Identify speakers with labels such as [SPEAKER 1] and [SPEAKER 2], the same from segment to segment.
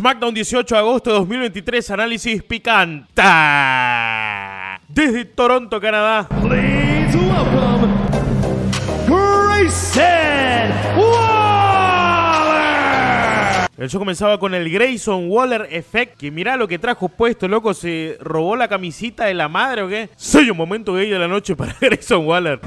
[SPEAKER 1] SmackDown 18 de agosto de 2023, análisis picante Desde Toronto, Canadá. Please welcome Grayson Waller. El show comenzaba con el Grayson Waller Effect, que mirá lo que trajo puesto, loco, se robó la camisita de la madre o qué. Soy un momento gay de la noche para Grayson Waller.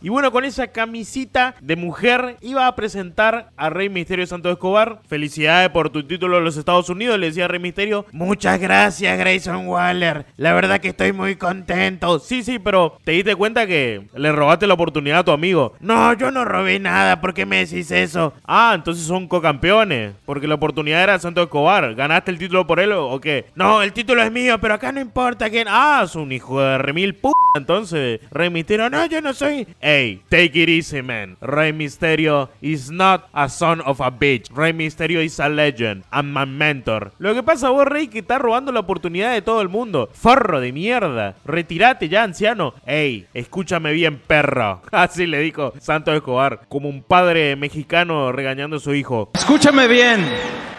[SPEAKER 1] Y bueno, con esa camisita de mujer iba a presentar a Rey Misterio Santo Escobar. Felicidades por tu título en los Estados Unidos, le decía Rey Misterio. Muchas gracias, Grayson Waller. La verdad que estoy muy contento. Sí, sí, pero te diste cuenta que le robaste la oportunidad a tu amigo. No, yo no robé nada. ¿Por qué me decís eso? Ah, entonces son cocampeones. Porque la oportunidad era Santo Escobar. ¿Ganaste el título por él o qué? No, el título es mío, pero acá no importa quién. Ah, es un hijo de remil p. Entonces, Rey Misterio, no, yo no soy. Hey, take it easy, man. Rey Mysterio is not a son of a bitch. Rey Mysterio is a legend I'm my mentor. Lo que pasa vos, Rey, que está robando la oportunidad de todo el mundo. Forro de mierda. Retírate ya, anciano. Hey, escúchame bien, perro. Así le dijo Santo Escobar, como un padre mexicano regañando a su hijo. Escúchame bien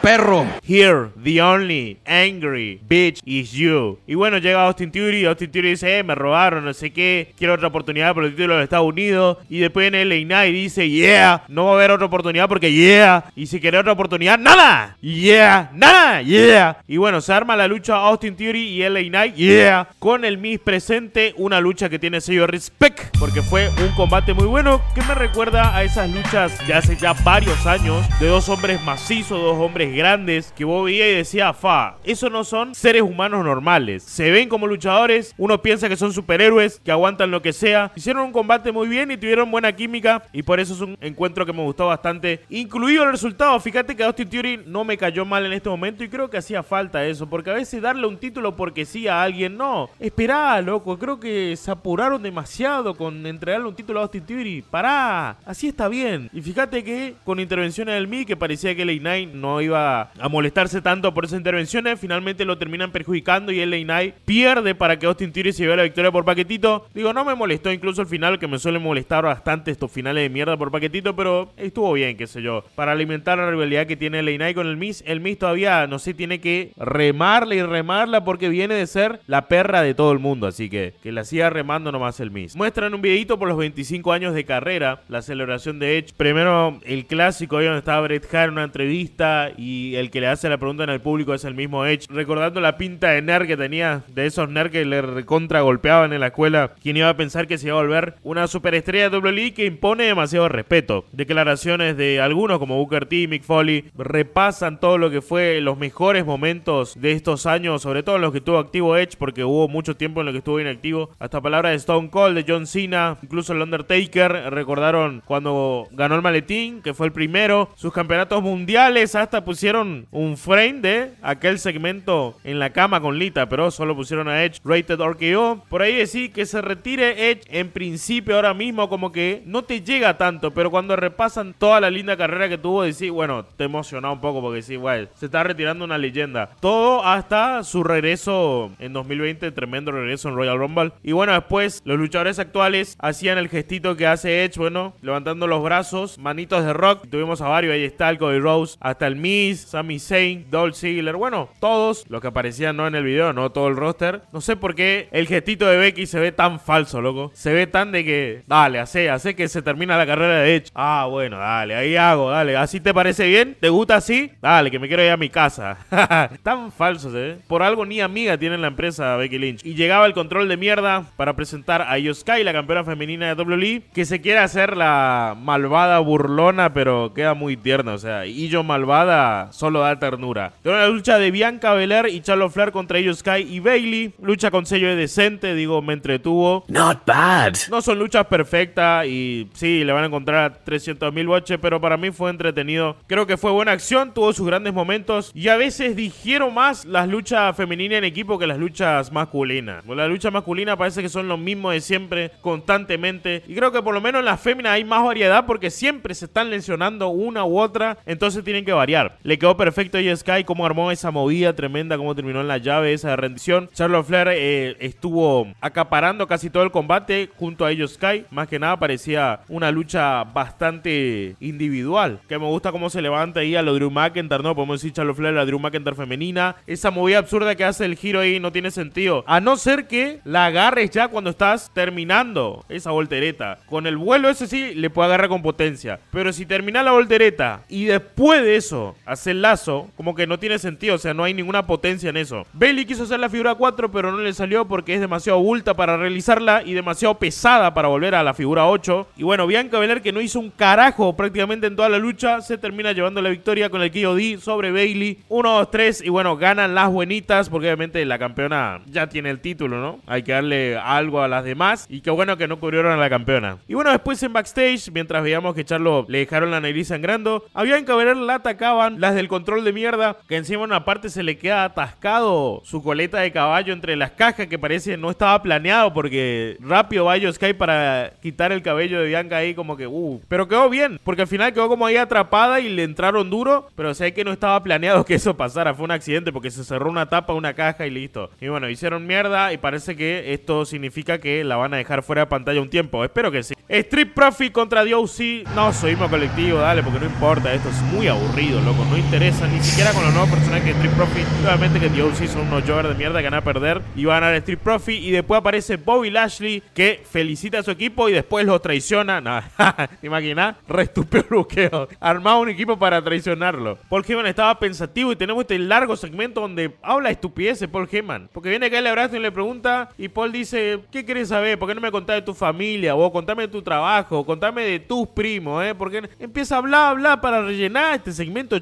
[SPEAKER 1] perro. Here, the only angry bitch is you. Y bueno, llega Austin Theory. Austin Theory dice, eh, me robaron, no sé qué. Quiero otra oportunidad por el título de Estados Unidos. Y después en LA Knight dice, yeah, no va a haber otra oportunidad porque yeah. Y si quiere otra oportunidad, nada. Yeah, nada, yeah. Y bueno, se arma la lucha Austin Theory y LA Knight, yeah. Con el Miss presente, una lucha que tiene sello respect. Porque fue un combate muy bueno que me recuerda a esas luchas de hace ya varios años. De dos hombres macizos, dos hombres grandes que vos veías y decías, fa, esos no son seres humanos normales. Se ven como luchadores, uno piensa que son superhéroes, que aguantan lo que sea. Hicieron un combate muy bien y tuvieron buena química y por eso es un encuentro que me gustó bastante. Incluido el resultado, fíjate que Austin Theory no me cayó mal en este momento y creo que hacía falta eso, porque a veces darle un título porque sí a alguien, no. Esperá, loco, creo que se apuraron demasiado con entregarle un título a Austin Theory. Pará, así está bien. Y fíjate que con intervenciones del Mi que parecía que el 9 no iba a, molestarse tanto por esas intervenciones. Finalmente lo terminan perjudicando y el knight pierde para que Austin Theory se lleve la victoria por paquetito. Digo, no me molestó incluso el final, que me suele molestar bastante estos finales de mierda por paquetito, pero estuvo bien, qué sé yo. Para alimentar la rivalidad que tiene el Knight con el Miss, el Miss todavía, no sé, tiene que remarla y remarla porque viene de ser la perra de todo el mundo. Así que que la siga remando nomás el Miss. Muestran un videito por los 25 años de carrera, la celebración de Edge. Primero el clásico ahí donde estaba Bret Hart en una entrevista y el que le hace la pregunta en el público es el mismo Edge. Recordando la pinta de nerd que tenía, de esos nerds que le recontra golpeaban en la escuela, ¿quién iba a pensar que se iba a volver una superestrella de WWE que impone demasiado respeto? Declaraciones de algunos como Booker T, Mick Foley, repasan todo lo que fue los mejores momentos de estos años, sobre todo en los que estuvo activo Edge, porque hubo mucho tiempo en lo que estuvo inactivo. Hasta palabras de Stone Cold, de John Cena, incluso el Undertaker, recordaron cuando ganó el maletín, que fue el primero, sus campeonatos mundiales, hasta pusieron Hicieron un frame de aquel segmento en la cama con Lita, pero solo pusieron a Edge Rated RKO. Por ahí decir que se retire Edge en principio ahora mismo como que no te llega tanto, pero cuando repasan toda la linda carrera que tuvo, decís, bueno, te emociona un poco porque sí, guay, se está retirando una leyenda. Todo hasta su regreso en 2020, tremendo regreso en Royal Rumble. Y bueno, después los luchadores actuales hacían el gestito que hace Edge, bueno, levantando los brazos, manitos de rock. Tuvimos a varios, ahí está el Cody Rose, hasta el mi Sammy Sami Zayn, Dolph Ziggler, bueno, todos los que aparecían no en el video, no todo el roster. No sé por qué el gestito de Becky se ve tan falso, loco. Se ve tan de que, dale, hace, hace que se termina la carrera de hecho Ah, bueno, dale, ahí hago, dale. ¿Así te parece bien? ¿Te gusta así? Dale, que me quiero ir a mi casa. tan falso ¿eh? Por algo ni amiga tiene la empresa Becky Lynch. Y llegaba el control de mierda para presentar a Io la campeona femenina de WWE, que se quiere hacer la malvada burlona, pero queda muy tierna. O sea, yo malvada solo da ternura. Tengo la lucha de Bianca Belair y Charlotte Flair contra ellos Sky y Bailey. Lucha con sello de decente, digo, me entretuvo. Not bad. No son luchas perfectas y sí, le van a encontrar 300.000 mil boches, pero para mí fue entretenido. Creo que fue buena acción, tuvo sus grandes momentos y a veces dijeron más las luchas femeninas en equipo que las luchas masculinas. Las luchas masculinas parece que son Lo mismo de siempre, constantemente. Y creo que por lo menos en las féminas hay más variedad porque siempre se están lesionando una u otra, entonces tienen que variar. Le quedó perfecto a Sky, cómo armó esa movida tremenda, cómo terminó en la llave esa rendición. Charlotte Flair eh, estuvo acaparando casi todo el combate junto a ellos Sky. Más que nada parecía una lucha bastante individual. Que me gusta cómo se levanta ahí a lo Drew McIntyre, ¿no? Podemos decir Charlotte Flair, a la Drew McIntyre femenina. Esa movida absurda que hace el giro ahí no tiene sentido. A no ser que la agarres ya cuando estás terminando esa voltereta. Con el vuelo ese sí le puede agarrar con potencia. Pero si termina la voltereta y después de eso hacer lazo, como que no tiene sentido, o sea, no hay ninguna potencia en eso. Bailey quiso hacer la figura 4, pero no le salió porque es demasiado bulta para realizarla y demasiado pesada para volver a la figura 8. Y bueno, Bianca Belair, que no hizo un carajo prácticamente en toda la lucha, se termina llevando la victoria con el KOD sobre Bailey. 1, 2, 3, y bueno, ganan las buenitas, porque obviamente la campeona ya tiene el título, ¿no? Hay que darle algo a las demás, y qué bueno que no cubrieron a la campeona. Y bueno, después en backstage, mientras veíamos que Charlo le dejaron la nariz sangrando, a Bianca Belair la atacaban las del control de mierda, que encima una parte se le queda atascado su coleta de caballo entre las cajas, que parece no estaba planeado porque rápido va a Sky para quitar el cabello de Bianca ahí como que, uh. Pero quedó bien, porque al final quedó como ahí atrapada y le entraron duro, pero sé que no estaba planeado que eso pasara, fue un accidente porque se cerró una tapa, una caja y listo. Y bueno, hicieron mierda y parece que esto significa que la van a dejar fuera de pantalla un tiempo, espero que sí. Street Profit contra DOC, no, soy más colectivo, dale, porque no importa, esto es muy aburrido, loco no interesa, ni siquiera con los nuevos personajes de Street Profi Obviamente que DOC son unos joggers de mierda que van a perder y van a ganar Street Profi Y después aparece Bobby Lashley que felicita a su equipo y después los traiciona. Nada, ¿te imaginas? Re estúpido bloqueo. armado un equipo para traicionarlo. Paul Heyman estaba pensativo y tenemos este largo segmento donde habla estupideces Paul Heyman. Porque viene le Abrazo y le pregunta y Paul dice, ¿qué quieres saber? ¿Por qué no me contás de tu familia? O contame de tu trabajo, contame de tus primos, ¿eh? Porque empieza a hablar, hablar para rellenar este segmento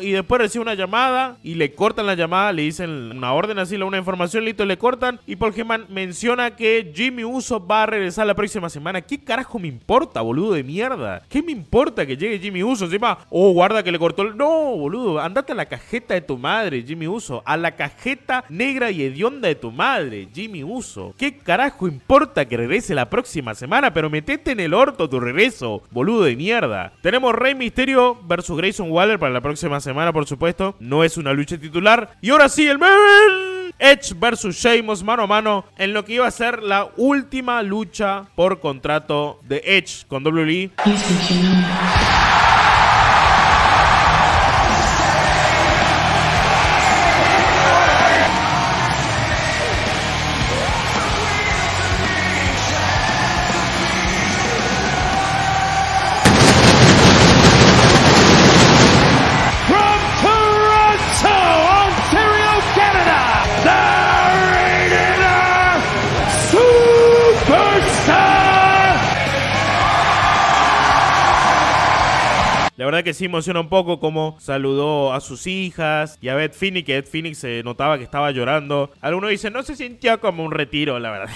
[SPEAKER 1] y después recibe una llamada y le cortan la llamada, le dicen una orden así, una información, listo, le cortan. Y Paul Heyman menciona que Jimmy Uso va a regresar la próxima semana. ¿Qué carajo me importa, boludo de mierda? ¿Qué me importa que llegue Jimmy Uso? Encima, oh, guarda que le cortó el... No, boludo, andate a la cajeta de tu madre, Jimmy Uso. A la cajeta negra y hedionda de tu madre, Jimmy Uso. ¿Qué carajo importa que regrese la próxima semana? Pero metete en el orto tu regreso, boludo de mierda. Tenemos Rey Misterio versus Grayson Waller para la próxima semana, por supuesto. No es una lucha titular. Y ahora sí, el main Edge versus Sheamus mano a mano en lo que iba a ser la última lucha por contrato de Edge con WWE. La verdad que sí emociona un poco cómo saludó a sus hijas y a Ed Phoenix, que Phoenix se notaba que estaba llorando. Algunos dicen, no se sentía como un retiro, la verdad.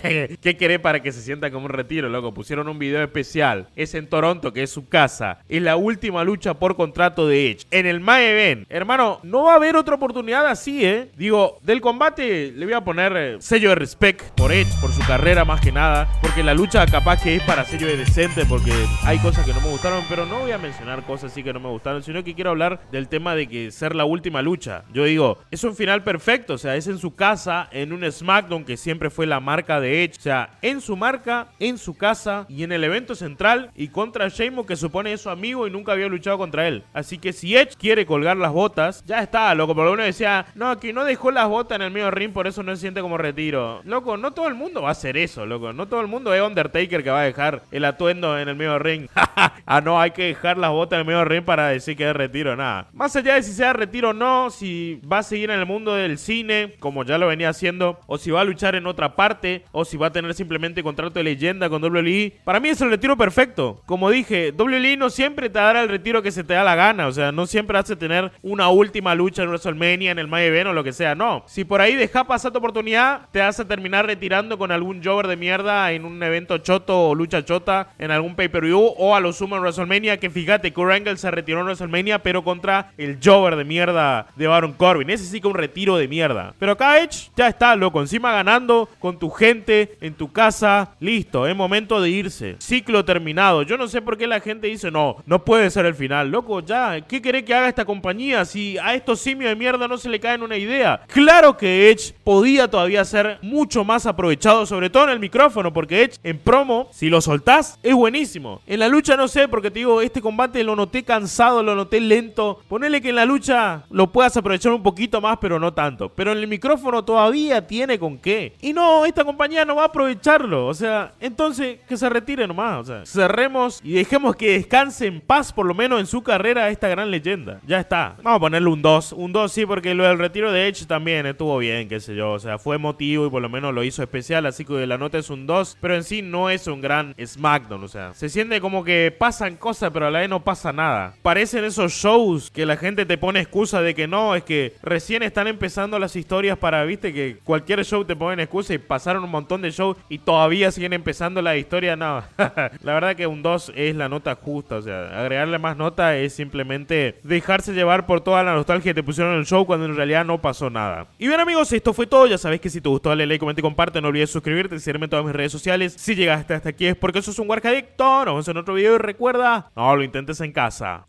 [SPEAKER 1] ¿Qué querés para que se sienta como un retiro, loco? Pusieron un video especial. Es en Toronto, que es su casa. Es la última lucha por contrato de Edge. En el My Event. Hermano, no va a haber otra oportunidad así, ¿eh? Digo, del combate le voy a poner eh, sello de respect por Edge, por su carrera más que nada. Porque la lucha capaz que es para sello de decente, porque hay cosas que no me gustaron, pero no voy a mencionar cosas así que no me gustaron, sino que quiero hablar del tema de que ser la última lucha. Yo digo, es un final perfecto, o sea, es en su casa, en un SmackDown que siempre fue la marca de Edge, o sea, en su marca, en su casa y en el evento central y contra Sheamus que supone es su amigo y nunca había luchado contra él. Así que si Edge quiere colgar las botas, ya está, loco, por lo menos decía, no, que no dejó las botas en el medio ring, por eso no se siente como retiro. Loco, no todo el mundo va a hacer eso, loco, no todo el mundo es Undertaker que va a dejar el atuendo en el medio ring. ah, no, hay que dejar las botas bota el medio ring para decir que es retiro nada. Más allá de si sea retiro o no, si va a seguir en el mundo del cine, como ya lo venía haciendo, o si va a luchar en otra parte, o si va a tener simplemente contrato de leyenda con WWE, para mí es el retiro perfecto. Como dije, WWE no siempre te dará el retiro que se te da la gana, o sea, no siempre hace tener una última lucha en WrestleMania, en el May Event o lo que sea, no. Si por ahí deja pasar tu oportunidad, te vas a terminar retirando con algún jover de mierda en un evento choto o lucha chota en algún pay-per-view o a lo sumo en WrestleMania, que fíjate Kurt Angle se retiró en WrestleMania, pero contra el Jover de mierda de Baron Corbin. Ese sí que un retiro de mierda. Pero acá Edge ya está, loco. Encima ganando con tu gente, en tu casa. Listo, es momento de irse. Ciclo terminado. Yo no sé por qué la gente dice, no, no puede ser el final. Loco, ya, ¿qué querés que haga esta compañía si a estos simios de mierda no se le caen una idea? Claro que Edge podía todavía ser mucho más aprovechado, sobre todo en el micrófono, porque Edge en promo, si lo soltás, es buenísimo. En la lucha no sé, porque te digo, este combate lo noté cansado, lo noté lento. Ponele que en la lucha lo puedas aprovechar un poquito más, pero no tanto. Pero en el micrófono todavía tiene con qué. Y no, esta compañía no va a aprovecharlo. O sea, entonces que se retire nomás. O sea, cerremos y dejemos que descanse en paz, por lo menos en su carrera, esta gran leyenda. Ya está. Vamos a ponerle un 2. Un 2 sí, porque lo del retiro de Edge también estuvo bien, qué sé yo. O sea, fue emotivo y por lo menos lo hizo especial. Así que la nota es un 2. Pero en sí no es un gran SmackDown. O sea, se siente como que pasan cosas, pero a la vez no pasan nada. Parecen esos shows que la gente te pone excusa de que no, es que recién están empezando las historias para, viste, que cualquier show te ponen excusa y pasaron un montón de shows y todavía siguen empezando la historia. nada la verdad que un 2 es la nota justa, o sea, agregarle más nota es simplemente dejarse llevar por toda la nostalgia que te pusieron en el show cuando en realidad no pasó nada. Y bien amigos, esto fue todo, ya sabes que si te gustó dale like, comenta y comparte, no olvides suscribirte, seguirme en todas mis redes sociales. Si llegaste hasta aquí es porque sos un warcadicto, nos vemos en otro video y recuerda, no lo intentes en casa.